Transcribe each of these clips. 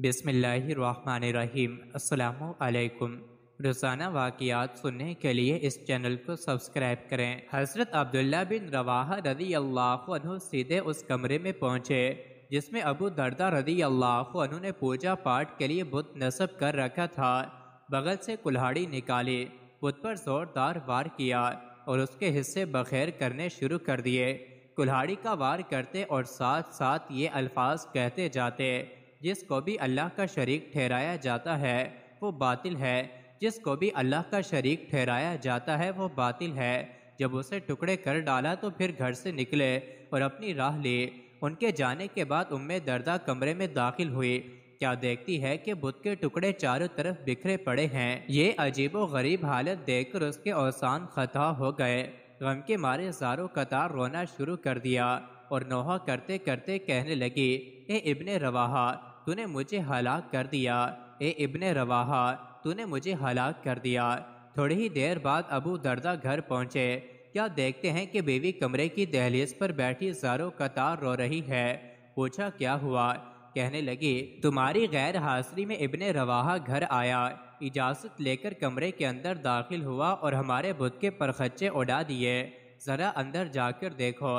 बिसमीम् अलैकुम रोज़ाना वाक़ात सुनने के लिए इस चैनल को सब्सक्राइब करें हज़रत अब्दुल्ला बिन रवाहा रदी अल्लाह सीधे उस कमरे में पहुँचे जिसमें अबू दरदा रदी अल्लाह ने पूजा पाठ के लिए बुत नस्ब कर रखा था बगल से कुल्हाड़ी निकाली बुत पर ज़ोरदार वार किया और उसके हिस्से बखेर करने शुरू कर दिए कुल्हाड़ी का वार करते और साथ साथ ये अल्फाज कहते जाते जिसको भी अल्लाह का शरीक ठहराया जाता है वो बातिल है जिसको भी अल्लाह का शरीक ठहराया जाता है वो बातिल है जब उसे टुकड़े कर डाला तो फिर घर से निकले और अपनी राह ले उनके जाने के बाद उम्मे दर्दा कमरे में दाखिल हुई क्या देखती है कि बुद्ध के टुकड़े चारों तरफ बिखरे पड़े हैं ये अजीब गरीब हालत देखकर उसके औसान खता हो गए गम के मारे जारों कतार रोना शुरू कर दिया और नोहा करते करते कहने लगी ए इब्ने रवाहा तूने मुझे हलाक कर दिया ए इब्ने रवाहा तूने मुझे हलाक कर दिया थोड़ी ही देर बाद अबू दर्दा घर पहुंचे क्या देखते हैं कि बेबी कमरे की दहलीज पर बैठी जारो कतार रो रही है पूछा क्या हुआ कहने लगी तुम्हारी गैर हाजिरी में इब्ने रवाहा घर आया इजाज़त लेकर कमरे के अंदर दाखिल हुआ और हमारे बुत के परखच्चे उड़ा दिए ज़रा अंदर जाकर देखो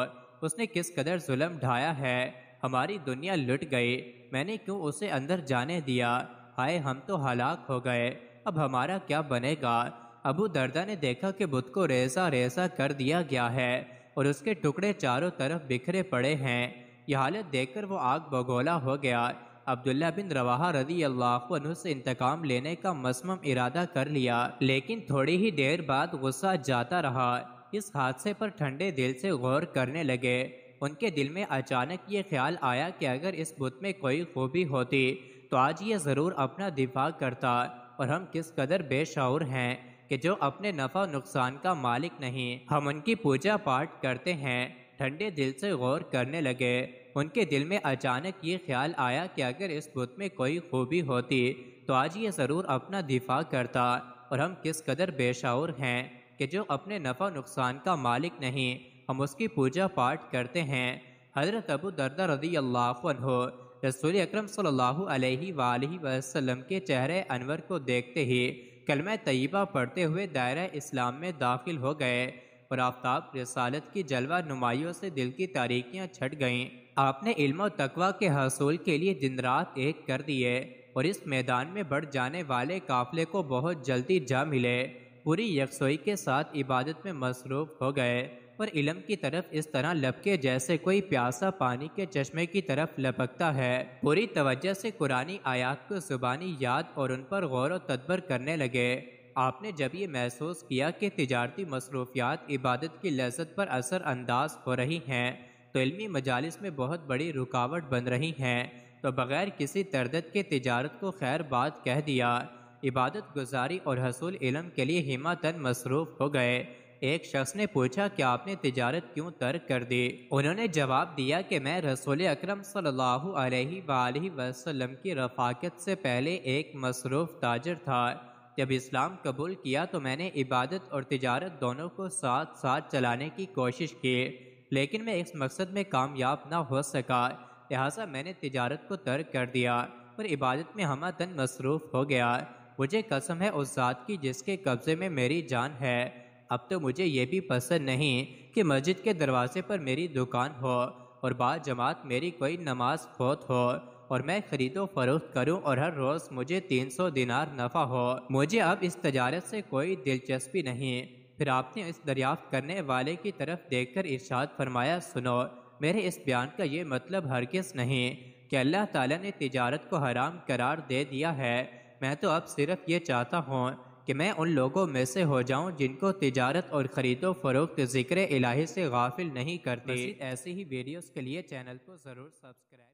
उसने किस कदर जुल्म ढाया है हमारी दुनिया लुट गई मैंने क्यों उसे अंदर जाने दिया हाय हम तो हलाक हो गए अब हमारा क्या बनेगा अबू दर्दा ने देखा कि बुध को रेसा रेसा कर दिया गया है और उसके टुकड़े चारों तरफ बिखरे पड़े हैं यह हालत देखकर वो आग बगोला हो गया अब्दुल्ला बिन रवाहा रदी अल्लाह से इंतकाम लेने का मसमम इरादा कर लिया लेकिन थोड़ी ही देर बाद गुस्सा जाता रहा इस हादसे पर ठंडे दिल से गौर करने लगे उनके दिल में अचानक ये ख्याल आया कि अगर इस बुत में कोई खूबी होती तो आज ये ज़रूर अपना दिफा करता और हम किस कदर बेशर हैं कि जो अपने नफ़ा नुकसान का मालिक नहीं हम उनकी पूजा पाठ करते हैं ठंडे दिल से गौर करने लगे उनके दिल में अचानक ये ख्याल आया कि अगर इस बुत में कोई खूबी होती तो आज ये ज़रूर अपना दिफा करता और हम किस कदर बेशर हैं कि जो अपने नफ़ा नुकसान का मालिक नहीं हम उसकी पूजा पाठ करते हैं हजरत अबू दरदा रदी अल्लाह रसूल अक्रम सम के चेहरे अनवर को देखते ही कलम तयबा पढ़ते हुए दायरा इस्लाम में दाखिल हो गए और आफ्ताब रसालत की जलवा नुमाइयों से दिल की तारीखियाँ छट गईं आपने इल्म और तकवा के हसूल के लिए दिन रात एक कर दिए और इस मैदान में बढ़ जाने वाले काफले को बहुत जल्दी जा मिले पूरी यकसोई के साथ इबादत में मसरूफ़ हो गए और इलम की तरफ इस तरह लपके जैसे कोई प्यासा पानी के चश्मे की तरफ लपकता है पूरी तवज्जो से कुरानी आयात को जुबानी याद और उन पर गौर व तदबर करने लगे आपने जब ये महसूस किया कि तजारती मसरूफियात इबादत की लजत पर असर अंदाज हो रही हैं तो इलमी मजालस में बहुत बड़ी रुकावट बन रही हैं तो बग़ैर किसी तरदत के तजारत को खैर बात कह दिया इबादत गुजारी और हसूल इलम के लिए हिमातन मसरूफ़ हो गए एक शख्स ने पूछा कि आपने तिजारत क्यों तर्क कर दी उन्होंने जवाब दिया कि मैं रसूल अक्रम सल्लल्लाहु अलैहि वसल्लम की रफाकत से पहले एक मसरूफ़ ताजर था जब इस्लाम कबूल किया तो मैंने इबादत और तिजारत दोनों को साथ साथ चलाने की कोशिश की लेकिन मैं इस मकसद में कामयाब ना हो सका लिहाजा मैंने तिजारत को तर्क कर दिया और इबादत में हम तन मसरूफ़ हो गया मुझे कसम है उस ज़ात की जिसके कब्ज़े में मेरी जान है अब तो मुझे ये भी पसंद नहीं कि मस्जिद के दरवाजे पर मेरी दुकान हो और बाद जमात मेरी कोई नमाज फोत हो और मैं खरीदो फरोख्त करूं और हर रोज़ मुझे 300 दिनार नफ़ा हो मुझे अब इस तजारत से कोई दिलचस्पी नहीं फिर आपने इस दरियाफ्त करने वाले की तरफ देखकर इर्शाद फरमाया सुनो मेरे इस बयान का ये मतलब हरगिस नहीं कि अल्लाह ताला ने तिजारत को हराम करार दे दिया है मैं तो अब सिर्फ ये चाहता हूँ कि मैं उन लोगों में से हो जाऊं जिनको तिजारत और ख़रीदो फरोख्त जिक्र इलाही से गाफिल नहीं करते ऐसे ही वीडियोस के लिए चैनल को ज़रूर सब्सक्राइब